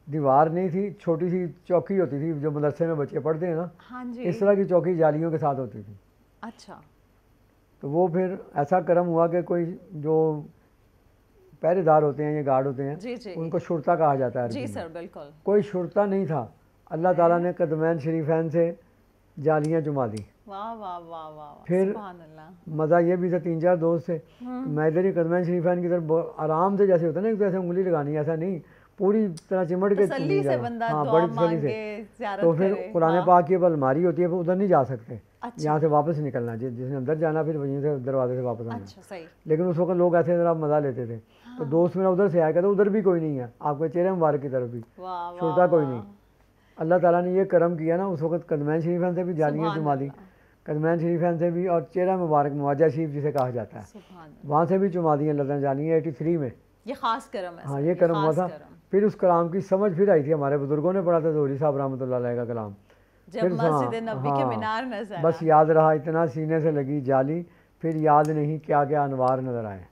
दीवार नहीं थी छोटी सी चौकी होती थी जो मदरसे में बच्चे पढ़ते हैं ना हाँ जी इस तरह की चौकी जालियों के साथ होती थी अच्छा तो वो फिर ऐसा कर्म हुआ कि कोई जो पहरेदार होते हैं या गार्ड होते हैं जी जी उनको शुरता कहा जाता है जी सर बिल्कुल कोई शुरता नहीं था अल्लाह ताला ने कदमैन शरीफैन से जालियाँ जुमा दी वाह वाह वाह वाह फिर मज़ा ये भी था तीन चार दोस्त थे हम्म। मैं इधर ही कदमैन शरीफैन की तरफ आराम से जैसे होता ना एक तरह तो उंगली लगानी ऐसा नहीं पूरी तरह चिमट तो के तसल्ली से बंदा हाँ तो बड़ी तसल्ली से तो फिर कुरान हाँ। पाक की अलमारी होती है उधर नहीं जा सकते अच्छा। यहाँ से वापस निकलना चाहिए जिसने अंदर जाना फिर वहीं से दरवाजे से वापस आना अच्छा, सही। लेकिन उस वक्त लोग ऐसे ज़रा मज़ा लेते थे तो हाँ। दोस्त मेरा उधर से आया कहता उधर भी कोई नहीं है आपके चेहरे मुबारक की तरफ भी छोड़ता कोई नहीं अल्लाह ताला ने ये करम किया ना उस वक्त कदमैन शरीफान से भी जानिए चुमा दी कदमैन शरीफान से भी और चेहरा मुबारक मुआजा शरीफ जिसे कहा जाता है वहाँ से भी चुमा दी अल्लाह है एटी थ्री में ये खास करम है हाँ ये करम हुआ था फिर उस कलाम की समझ फिर आई थी हमारे बुज़ुर्गों ने पढ़ा था जोहरी साहब रहमत का कलाम फिर हाँ, हाँ बस याद रहा इतना सीने से लगी जाली फिर याद नहीं क्या क्या अनवार नज़र आए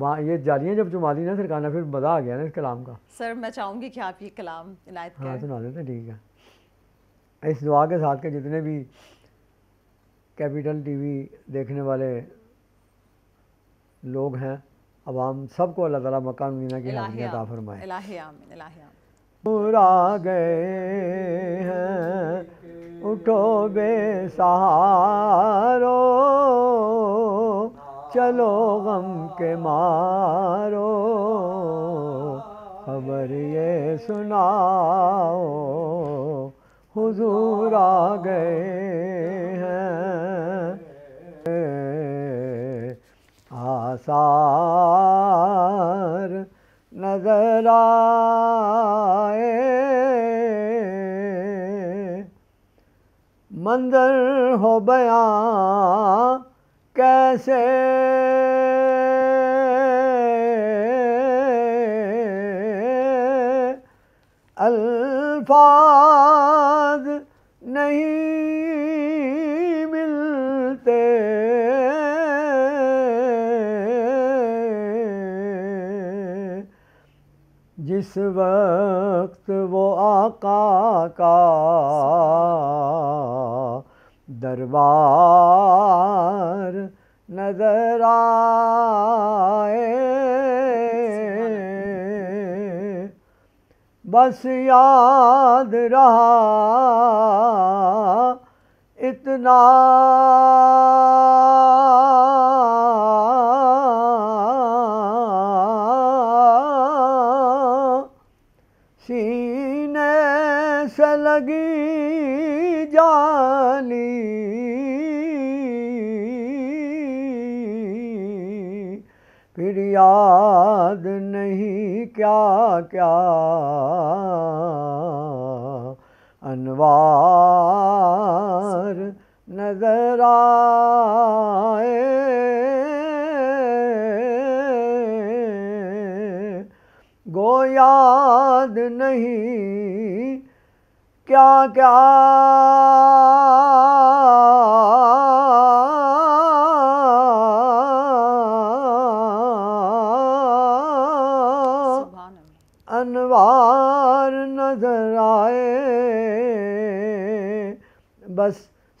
वाह ये जालियाँ जब जुमा दी ना सरकाना फिर मज़ा आ गया ना इस कलाम का सर मैं चाहूँगी कि आप ये कलाम इनायत हाँ सुना देते ठीक है इस दुआ के साथ के जितने भी कैपिटल टीवी देखने वाले लोग हैं अब हम सबको अल्लाह ताला मकान मीना की हाजिरी अता फरमाए पूरा गए हैं उठो सहारो चलो गम के मारो खबर ये सुनाओ हुजूर आ गए हैं आसार नजर आए मंजर हो बयां कैसे इस वक्त वो आका का दरबार नजर आए बस याद रहा इतना जानी फिर याद नहीं क्या क्या अनवार नजर आए गो याद नहीं क्या क्या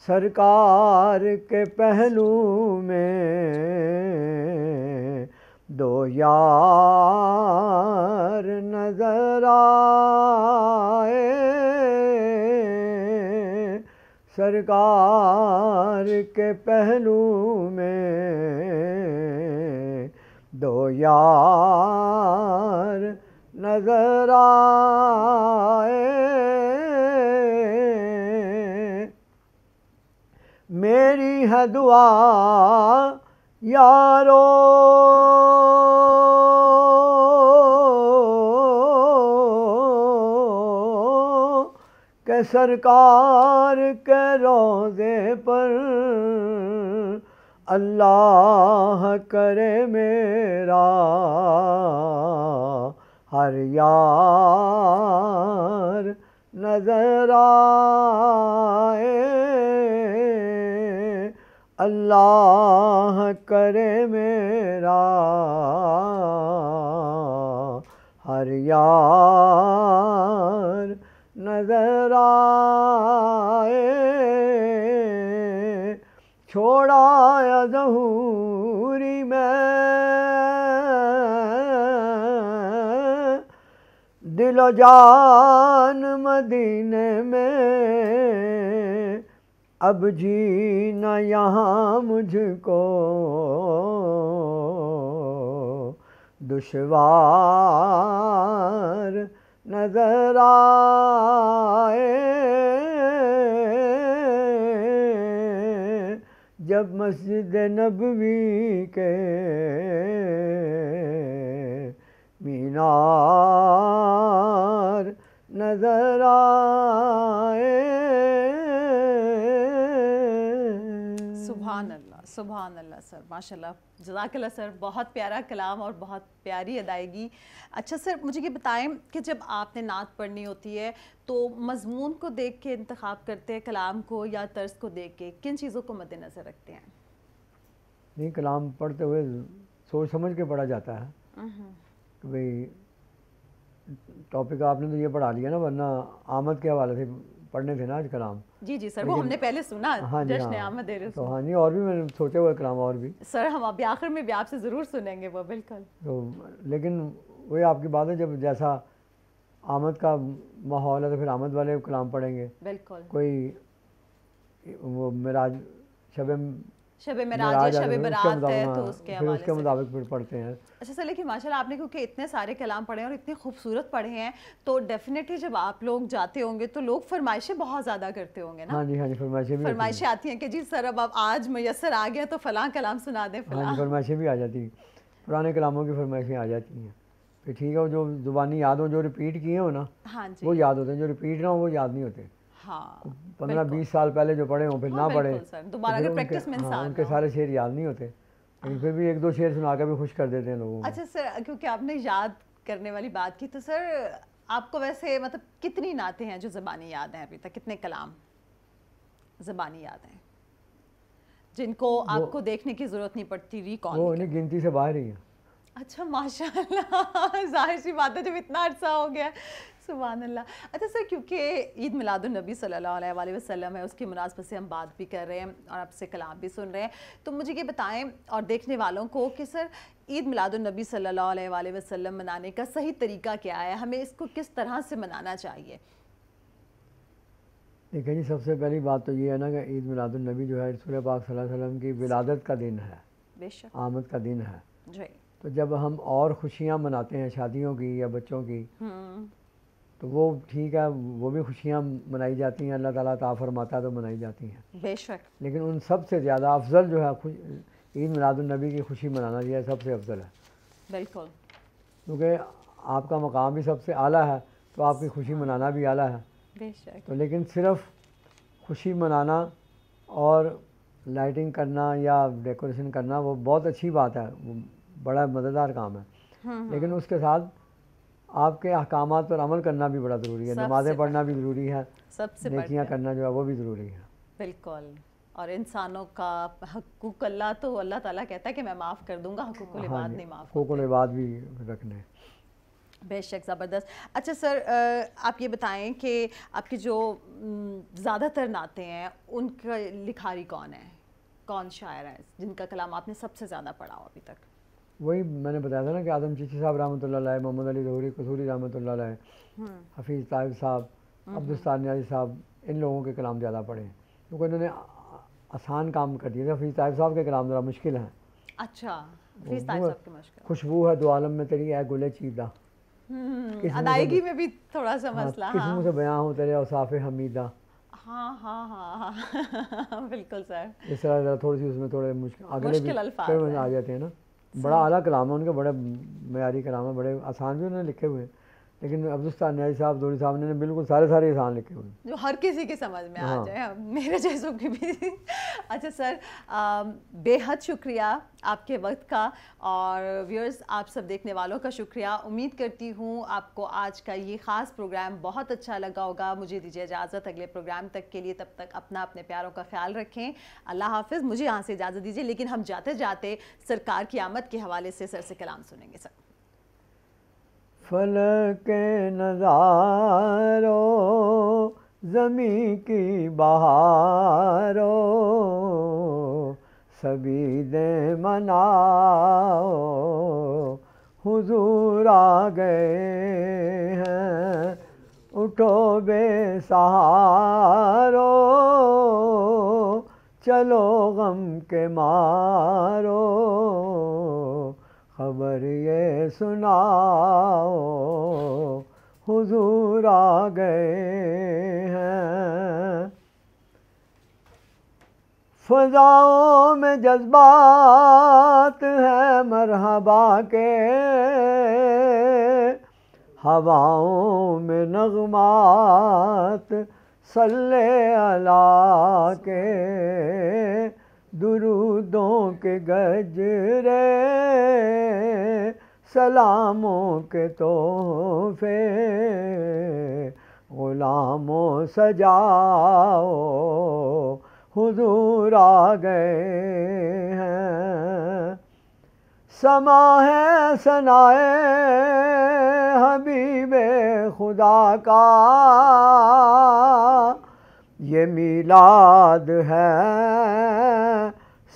सरकार के पहलू में दो यार नजर आए सरकार के पहलू दुआ यारो के सरकार के रोज़े पर अल्लाह करे मेरा हर यार नजर आए अल्लाह करे मेरा हर यार नजर आए छोड़ा जहूरी में दिलो जान मदीने में अब जीना यहाँ मुझको दुशवार नजर आए जब मस्जिद नबवी के मीनार नजर आए सुबहान अल्लाह सुबहान अल्लाह सर माशाल्लाह जजाकल्ला सर बहुत प्यारा कलाम और बहुत प्यारी अदायगी अच्छा सर मुझे ये बताएं कि जब आपने नात पढ़नी होती है तो मजमून को देख के इंतखब करते हैं कलाम को या तर्ज को देख के किन चीज़ों को मद्दनज़र रखते हैं नहीं कलाम पढ़ते हुए सोच समझ के पढ़ा जाता है हम्म। कि भाई टॉपिक आपने तो ये पढ़ा लिया ना वरना आमद के हवाले से पढ़ने थे ना कलाम जी जी सर वो हमने पहले सुना हाँ जी हाँ तो हाँ जी और भी मैंने सोचे हुए कलाम और भी सर हम अभी आखिर में भी आपसे ज़रूर सुनेंगे वो बिल्कुल तो लेकिन वही आपकी बात है जब जैसा आमद का माहौल है तो फिर आमद वाले कलाम पढ़ेंगे बिल्कुल कोई वो मेरा शब शब मराज शब है तो अच्छा सर लेकिन माशाल्लाह आपने क्योंकि इतने सारे कलाम पढ़े हैं और इतने खूबसूरत पढ़े हैं तो डेफिनेटली जब आप लोग जाते होंगे तो लोग फरमाइशें बहुत ज़्यादा करते होंगे ना हाँ हाँ फरमाइशें आती है कि जी सर अब आप आज मैसर आ गया तो फ़लाँ कलाम सुना दें हाँ फरमाइशें भी आ जाती है पुराने कलामों की फरमाइशें आ जाती हैं फिर ठीक है जो जुबानी याद हो जो रिपीट किए हो ना हाँ जी वो याद होते हैं जो रिपीट ना हो वो याद नहीं होते हाँ, पंद्रह बीस साल पहले जो पढ़े हों फिर हाँ, ना पढ़े प्रैक्टिस तो में हाँ, इंसान उनके सारे शेर याद नहीं होते फिर भी एक दो शेर सुना के भी खुश कर देते हैं लोगों अच्छा सर क्योंकि आपने याद करने वाली बात की तो सर आपको वैसे मतलब कितनी नाते हैं जो ज़बानी याद हैं अभी तक कितने कलाम ज़बानी याद हैं जिनको आपको देखने की ज़रूरत नहीं पड़ती रिकॉल वो इन्हें गिनती से बाहर ही है अच्छा माशाल्लाह जाहिर सी बात है जब इतना अरसा हो गया सुबहान अल्लाह अच्छा सर क्योंकि ईद मिलादुलनबी सल्लल्लाहु अलैहि वसल्लम है उसकी मुनासबत से हम बात भी कर रहे हैं और आपसे कलाम भी सुन रहे हैं तो मुझे ये बताएं और देखने वालों को कि सर ईद मिलादुलनबी सल्लल्लाहु अलैहि वसल्लम मनाने का सही तरीका क्या है हमें इसको किस तरह से मनाना चाहिए देखिए जी सबसे पहली बात तो ये है ना कि ईद मिलादुलनबी जो है रसूल पाक वसल्लम की विलादत का दिन है आमद का दिन है तो जब हम और खुशियाँ मनाते हैं शादियों की या बच्चों की हम्म। तो वो ठीक है वो भी खुशियाँ मनाई जाती हैं अल्लाह ताला ता फरमाता तो मनाई जाती हैं बेशक लेकिन उन सब से ज़्यादा अफजल जो है ईद मिलादुलनबी की खुशी मनाना जो है सबसे अफजल है बिल्कुल क्योंकि आपका मकाम भी सबसे आला है तो आपकी खुशी मनाना भी आला है बेशक तो लेकिन सिर्फ खुशी मनाना और लाइटिंग करना या डेकोरेशन करना वो बहुत अच्छी बात है वो बड़ा मज़ेदार काम है हाँ, हाँ। लेकिन उसके साथ आपके अहकाम पर अमल करना भी बड़ा ज़रूरी है नमाज़ें पढ़ना भी ज़रूरी है सबसे नेकियाँ करना जो है वो भी ज़रूरी है बिल्कुल और इंसानों का हकूक अल्लाह तो अल्लाह ताला कहता है कि मैं माफ़ कर दूंगा हकूक हाँ नहीं माफ़ हकूक लिबाद भी रखने बेशक ज़बरदस्त अच्छा सर आप ये बताएं कि आपके जो ज़्यादातर नाते हैं उनका लिखारी कौन है कौन शायर है जिनका कलाम आपने सबसे ज़्यादा पढ़ा हो अभी तक वही मैंने बताया था ना कि आदम चीची साहब रहमत ला मोहम्मद अली रहूरी कसूरी रहमत ला हम्म। हफीज़ ताहिब साहब हम्म। अब्दुलसानियाजी साहब इन लोगों के कलाम ज़्यादा पढ़े हैं क्योंकि इन्होंने आसान काम कर दिए थे हफीज़ ताहिब साहब के कलाम ज़रा मुश्किल हैं अच्छा खुशबू है दो आलम में तेरी ए गुल चीदा अदायगी में भी थोड़ा सा हाँ, मसला हाँ। मुँह से बयां हो तेरे औसाफ हमीदा हाँ हाँ हाँ बिल्कुल सर इस तरह थोड़ी सी उसमें थोड़े मुश्किल अगले भी आ जाते हैं ना बड़ा आला कलाम है उनके बड़े मैारी कलाम है बड़े आसान भी उन्होंने लिखे हुए हैं लेकिन अब्दुस्तान न्याय साहब धोनी साहब ने बिल्कुल सारे सारे एहसान लिखे हुए जो हर किसी के समझ में हाँ। आ जाए हाँ, मेरे जैसों की भी अच्छा सर बेहद शुक्रिया आपके वक्त का और व्यूअर्स आप सब देखने वालों का शुक्रिया उम्मीद करती हूँ आपको आज का ये ख़ास प्रोग्राम बहुत अच्छा लगा होगा मुझे दीजिए इजाज़त अगले प्रोग्राम तक के लिए तब तक अपना अपने प्यारों का ख्याल रखें अल्लाह हाफिज़ मुझे यहाँ से इजाज़त दीजिए लेकिन हम जाते जाते सरकार की आमद के हवाले से सर से कलाम सुनेंगे सर फल के नज़ारो ज़मी की बहारो सभी दे मनाओ हुजूर आ गए हैं उठो बेसहारो चलो गम के मारो खबर ये सुनाओ हुजूर आ गए हैं फजाओं में जज्बात है मरहबा के हवाओं में नगमात सल्ले अला के दुरूदों के गजरे सलामों के तोहफे गुलामों सजाओ हुजूर आ गए हैं समा है सनाए हबीबे खुदा का ये मिलाद है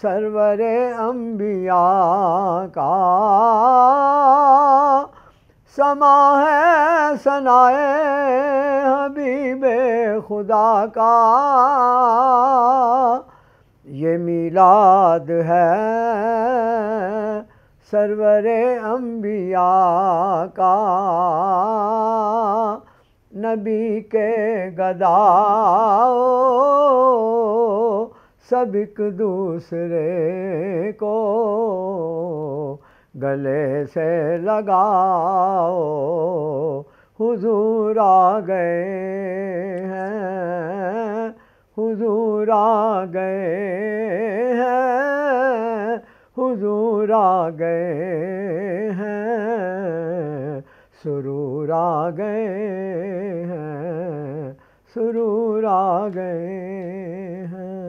सरवर अम्बिया का समा है सनाए हबीब खुदा का ये मिलाद है सरवर अम्बिया का नबी के गदाओ सब एक दूसरे को गले से लगाओ हुजूर आ गए हैं हुजूर आ गए हैं हुजूर आ गए हैं सुरूर आ गए हैं सुरूर आ गए हैं